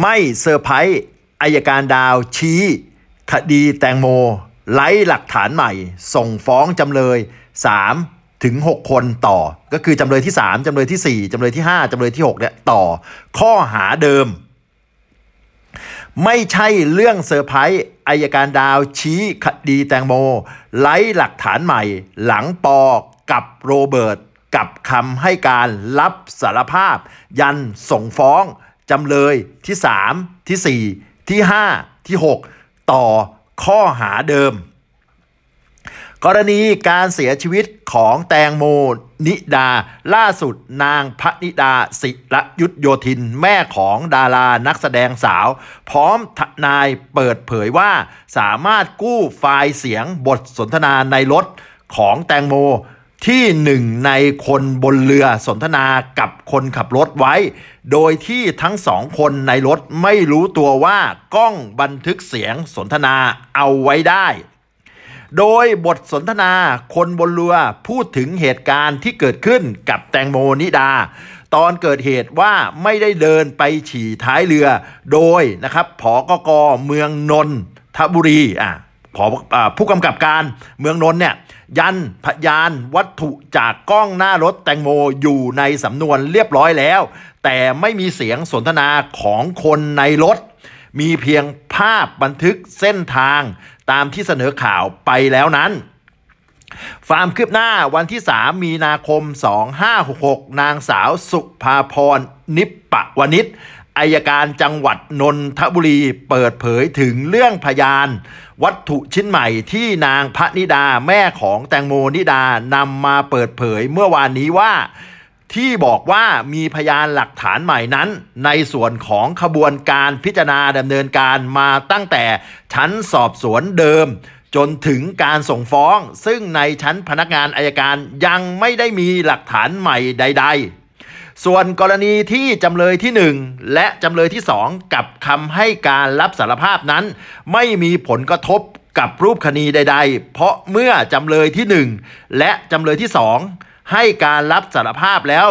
ไม่เซอร์ไพรส์อายการดาวชี้คดีแตงโมไล่หลักฐานใหม่ ส่งฟ้อง จำเลย3ถึง6คนต่อ ก็คือ จำเลยที่ 3จำเลยที่ 4จำเลยที่ 5จำเลยที่6เนี่ยต่อ ข้อหาเดิม ไม่ใช่เรื่องเซอร์ไพรส์อายการดาวชี้คดีแตงโมไล่หลักฐานใหม่หลังปอกับโรเบิร์ตกับคำให้การรับสารภาพ ยันส่งฟ้องจำเลยที่ 3 ที่ 4 ที่ 5 ที่ 6 ต่อข้อหาเดิม กรณีการเสียชีวิตของแตงโมนิดา ล่าสุดนางพระนิดา ศิรยุทธโยธินแม่ของดารานักแสดงสาว พร้อมทนายเปิดเผยว่าสามารถกู้ไฟล์เสียงบทสนทนาในรถของแตงโมที่หนึ่งในคนบนเรือสนทนากับคนขับรถไว้ โดยที่ทั้งสองคนในรถไม่รู้ตัวว่า กล้องบันทึกเสียงสนทนาเอาไว้ได้ โดยบทสนทนาคนบนเรือพูดถึงเหตุการณ์ที่เกิดขึ้นกับแตงโมนิดา ตอนเกิดเหตุว่าไม่ได้เดินไปฉี่ท้ายเรือ โดยนะครับผอกกเมืองนนทบุรีอ่ะผอผู้กำกับการเมืองนนท์เนี่ยยัน พยาน วัตถุจากกล้องหน้ารถแตงโมอยู่ในสำนวนเรียบร้อยแล้ว แต่ไม่มีเสียงสนทนาของคนในรถ มีเพียงภาพบันทึกเส้นทางตามที่เสนอข่าวไปแล้วนั้นความคืบหน้าวันที่ 3 มีนาคม 2566 นางสาวสุภาพรนิปปะวณิชอายการจังหวัดนนทบุรีเปิดเผยถึงเรื่องพยาน วัตถุชิ้นใหม่ที่นางพระนิดาแม่ของแตงโมนิดานำมาเปิดเผยเมื่อวานนี้ว่า ที่บอกว่ามีพยานหลักฐานใหม่นั้น ในส่วนของขบวนการพิจารณาดำเนินการมาตั้งแต่ชั้นสอบสวนเดิม จนถึงการส่งฟ้อง ซึ่งในชั้นพนักงานอายการยังไม่ได้มีหลักฐานใหม่ใด ๆส่วนกรณีที่จำเลยที่ 1 และจำเลยที่ 2กับคำให้การรับสารภาพนั้น ไม่มีผลกระทบกับรูปคดีใดๆ เพราะเมื่อจำเลยที่ 1 และจำเลยที่ 2 ให้การรับสารภาพแล้ว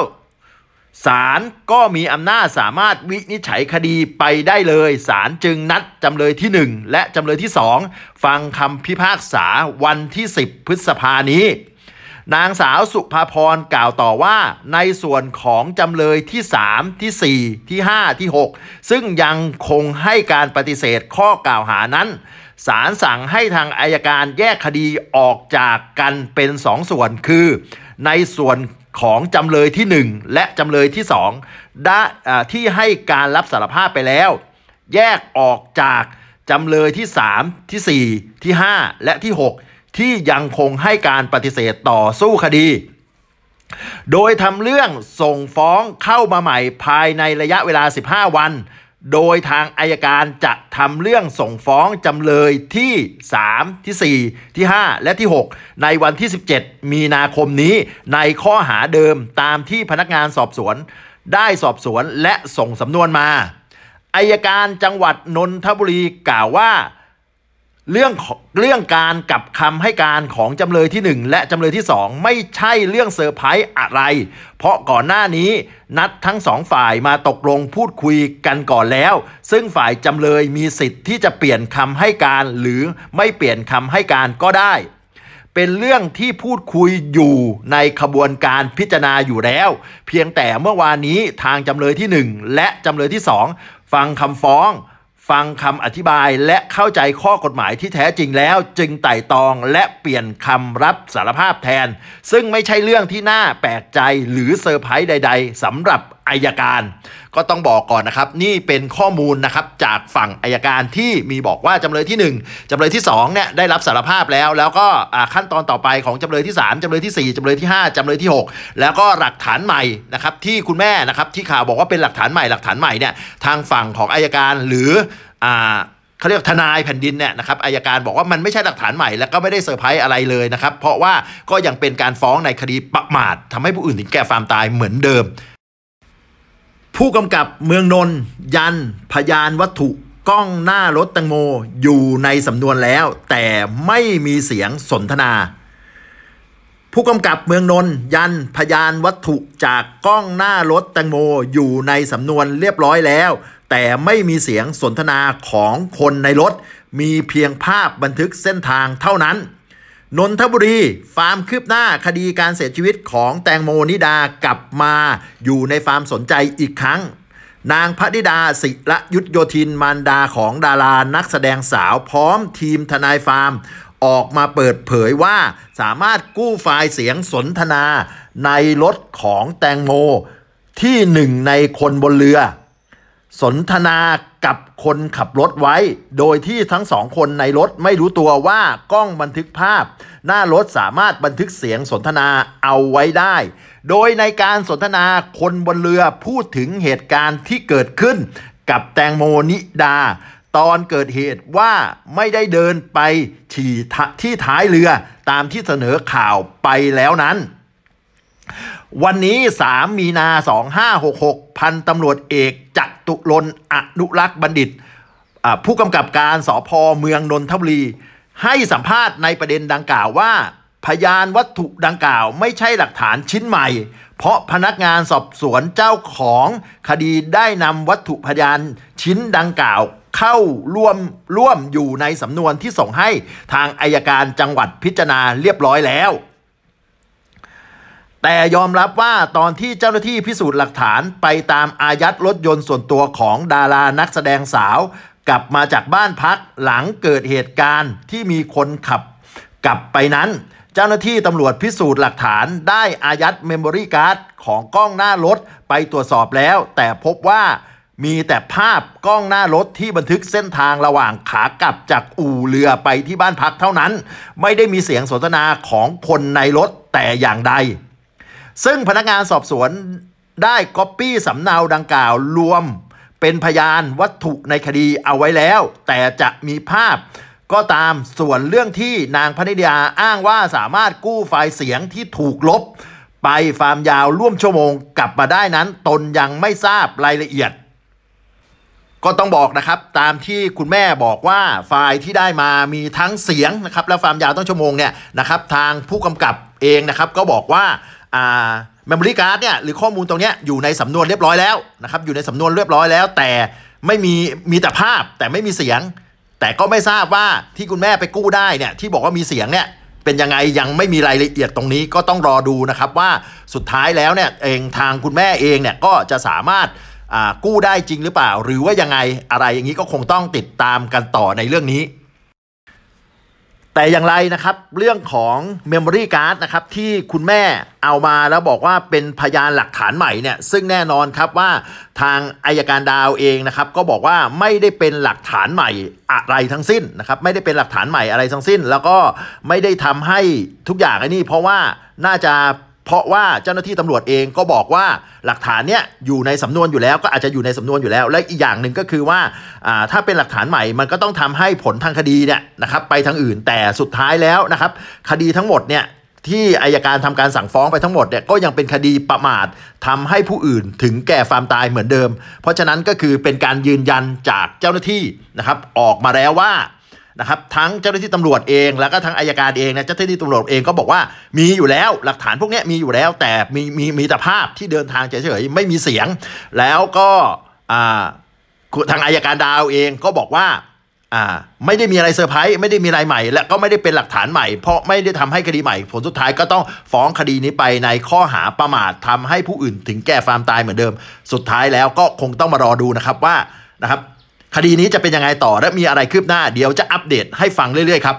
ศาลก็มีอำนาจสามารถวินิจฉัยคดีไปได้เลยศาลจึงนัดจำเลยที่ 1 และจำเลยที่ 2 ฟังคำพิพากษาวันที่ 10 พฤษภานี้นางสาวสุภาพรกล่าวต่อว่าในส่วนของจำเลยที่3ที่4ที่5ที่6 ซึ่งยังคงให้การปฏิเสธข้อกล่าวหานั้นศาลสั่งให้ทางอายการแยกคดีออกจากกันเป็นสองส่วนคือ ในส่วนของจำเลยที่ 1 และจำเลยที่2ได้ที่ให้การรับสารภาพไปแล้ว แยกออกจาก จำเลยที่3ที่4ที่5 และที่ 6ที่ยังคงให้การปฏิเสธต่อสู้คดี โดยทำเรื่องส่งฟ้องเข้ามาใหม่ภายในระยะเวลา 15 วัน โดยทางอายการจะทำเรื่องส่งฟ้องจำเลยที่ 3 ที่ 4 ที่ 5 และที่ 6 ในวันที่ 17 มีนาคมนี้ในข้อหาเดิมตามที่พนักงานสอบสวน ได้สอบสวนและส่งสำนวนมา อายการจังหวัดนนทบุรีกล่าวว่าเรื่องเรื่องการกับคำให้การของจำเลยที่ 1 และจำเลยที่ 2 ไม่ใช่เรื่องเซอร์ไพรส์อะไร เพราะก่อนหน้านี้ นัดทั้งสองฝ่ายมาตกลงพูดคุยกันก่อนแล้ว ซึ่งฝ่ายจำเลยมีสิทธิ์ที่จะเปลี่ยนคำให้การ หรือไม่เปลี่ยนคำให้การก็ได้ เป็นเรื่องที่พูดคุยอยู่ในขบวนการพิจารณาอยู่แล้ว เพียงแต่เมื่อวานนี้ทางจำเลยที่ 1 และจำเลยที่ 2 ฟังคำฟ้องฟังคำอธิบายและเข้าใจข้อกฎหมายที่แท้จริงแล้ว จึงไต่ตองและเปลี่ยนคำรับสารภาพแทน ซึ่งไม่ใช่เรื่องที่น่าแปลกใจหรือเซอร์ไพรส์ใดๆสำหรับอายการก็ต้องบอกก่อนนะครับนี่เป็นข้อมูลนะครับจากฝั่งอายการที่มีบอกว่าจำเลยที่ 1จำเลยที่2เนี่ยได้รับสารภาพแล้ว แล้วก็ขั้นตอนต่อไปของจำเลยที่ 3จำเลยที่ 4จำเลยที่ 5จำเลยที่ 6 แล้วก็หลักฐานใหม่นะครับที่คุณแม่นะครับที่ข่าวบอกว่าเป็นหลักฐานใหม่หลักฐานใหม่เนี่ยทางฝั่งของอายการหรืออเขาเรียกทนายแผ่นดินเนี่ยนะครับอายการบอกว่ามันไม่ใช่หลักฐานใหม่ แล้วก็ไม่ได้เซอร์ไพรส์อะไรเลยนะครับเพราะว่าก็ยังเป็นการฟ้องในคดีประมาท ทำให้ผู้อื่นถึงแก่ความตายเหมือนเดิมผู้กำกับเมืองนนยันพยานวัตถุกล้องหน้ารถตังโมอยู่ในสำนวนแล้วแต่ไม่มีเสียงสนทนา ผู้กำกับเมืองนนยันพยานวัตถุจากกล้องหน้ารถตังโมอยู่ในสำนวนเรียบร้อยแล้ว แต่ไม่มีเสียงสนทนาของคนในรถมีเพียงภาพบันทึกเส้นทางเท่านั้นนนทบุรี ฟาร์มคืบหน้าคดีการเสียชีวิตของแตงโมนิดากลับมาอยู่ในฟาร์มสนใจอีกครั้ง นางพระนิดาศิระยุทธโยธินมารดาของดารานักแสดงสาวพร้อมทีมทนายฟาร์ม ออกมาเปิดเผยว่า สามารถกู้ไฟล์เสียงสนทนาในรถของแตงโมที่หนึ่งในคนบนเรือสนทนากับคนขับรถไว้ โดยที่ทั้งสองคนในรถ ไม่รู้ตัวว่า กล้องบันทึกภาพ หน้ารถสามารถบันทึกเสียงสนทนาเอาไว้ได้ โดยในการสนทนาคนบนเรือพูดถึงเหตุการณ์ที่เกิดขึ้น กับแตงโมนิดา ตอนเกิดเหตุว่าไม่ได้เดินไปฉี่ที่ท้ายเรือตามที่เสนอข่าวไปแล้วนั้น วันนี้ 3 มีนา2566พันตำรวจเอกจักตุลน อนุรักษ์บัณฑิต ผู้กำกับการสอพอเมืองนนทบุรี ให้สัมภาษณ์ในประเด็นดังกล่าวว่า พยานวัตถุดังกล่าวไม่ใช่หลักฐานชิ้นใหม่ เพราะพนักงานสอบสวนเจ้าของคดีได้นำวัตถุพยานชิ้นดังกล่าวเข้าร่วมร่วมอยู่ในสำนวนที่ส่งให้ทางอายการจังหวัดพิจารณาเรียบร้อยแล้วแต่ยอมรับว่าตอนที่เจ้าหน้าที่พิสูจน์หลักฐานไปตามอายัดรถยนต์ส่วนตัวของดารานักแสดงสาว กลับมาจากบ้านพักหลังเกิดเหตุการณ์ที่มีคนขับ กลับไปนั้น เจ้าหน้าที่ตำรวจพิสูจน์หลักฐานได้อายัดเมมโมรี่การ์ดของกล้องหน้ารถไปตรวจสอบแล้วแต่พบว่ามีแต่ภาพกล้องหน้ารถที่บันทึกเส้นทางระหว่างขากลับจากอู่เรือไปที่บ้านพักเท่านั้น ไม่ได้มีเสียงสนทนาของคนในรถแต่อย่างใดซึ่งพนักงานสอบสวนได้ก๊อปปี้สำเนาดังกล่าวรวม เป็นพยานวัตถุในคดีเอาไว้แล้ว แต่จะมีภาพ ก็ตามส่วนเรื่องที่นางพนิดาอ้างว่าสามารถกู้ไฟล์เสียงที่ถูกลบ ไปฟาร์มยาวร่วมชั่วโมงกลับมาได้นั้นตนยังไม่ทราบรายละเอียด ก็ต้องบอกนะครับ ตามที่คุณแม่บอกว่าไฟล์ที่ได้มามีทั้งเสียงนะครับและฟาร์มยาวต้องชั่วโมงเนี่ยนะครับทางผู้กำกับเองนะครับก็บอกว่าเมมโมรี่การ์ดเนี่ยหรือข้อมูลตรงนี้อยู่ในสำนวนเรียบร้อยแล้วนะครับอยู่ในสำนวนเรียบร้อยแล้ว แต่ไม่มีมีแต่ภาพแต่ไม่มีเสียง แต่ก็ไม่ทราบว่าที่คุณแม่ไปกู้ได้เนี่ยที่บอกว่ามีเสียงเนี่ยเป็นยังไง ยังไม่มีรายละเอียดตรงนี้ก็ต้องรอดูนะครับว่าสุดท้ายแล้วเนี่ยเองทางคุณแม่เองเนี่ยก็จะสามารถกู้ได้จริงหรือเปล่า หรือว่ายังไงอะไรอย่างนี้ก็คงต้องติดตามกันต่อในเรื่องนี้แต่อย่างไรนะครับเรื่องของเมมโมรี่การ์ดนะครับที่คุณแม่เอามาแล้วบอกว่าเป็นพยานหลักฐานใหม่เนี่ยซึ่งแน่นอนครับว่าทางอายการดาวเองนะครับก็บอกว่าไม่ได้เป็นหลักฐานใหม่อะไรทั้งสิ้นนะครับ ไม่ได้เป็นหลักฐานใหม่อะไรทั้งสิ้น แล้วก็ไม่ได้ทำให้ทุกอย่างไอ้นี่เพราะว่าน่าจะเพราะว่าเจ้าหน้าที่ตำรวจเองก็บอกว่าหลักฐานเนี้ยอยู่ในสำนวนอยู่แล้ว ก็อาจจะอยู่ในสำนวนอยู่แล้ว และอีกอย่างหนึ่งก็คือว่า ถ้าเป็นหลักฐานใหม่มันก็ต้องทำให้ผลทางคดีเนี่ยนะครับไปทางอื่นแต่สุดท้ายแล้วนะครับคดีทั้งหมดเนี่ยที่อายการทำการสั่งฟ้องไปทั้งหมดเนี่ยก็ยังเป็นคดีประมาททำให้ผู้อื่น ถึงแก่ความตายเหมือนเดิม เพราะฉะนั้นก็คือเป็นการยืนยันจากเจ้าหน้าที่นะครับออกมาแล้วว่านะครับทั้งเจ้าหน้าที่ตำรวจเองแล้วก็ทั้งอายการเองนะเจ้าหน้าที่ตำรวจเองก็บอกว่ามีอยู่แล้วหลักฐานพวกนี้มีอยู่แล้วแต่มีมีมีแต่ภาพที่เดินทางเฉยๆไม่มีเสียงแล้วก็ทางอายการดาวเองก็บอกว่า ไม่ได้มีอะไรเซอร์ไพรส์ไม่ได้มีอะไรใหม่และก็ไม่ได้เป็นหลักฐานใหม่เพราะไม่ได้ทำให้คดีใหม่ ผลสุดท้ายก็ต้องฟ้องคดีนี้ไปในข้อหาประมาททำให้ผู้อื่น ถึงแก่ความตาย เหมือนเดิมสุดท้ายแล้วก็คงต้องมารอดูนะครับว่านะครับคดีนี้จะเป็นยังไงต่อและมีอะไรคืบหน้า เดี๋ยวจะอัปเดตให้ฟังเรื่อยๆ ครับ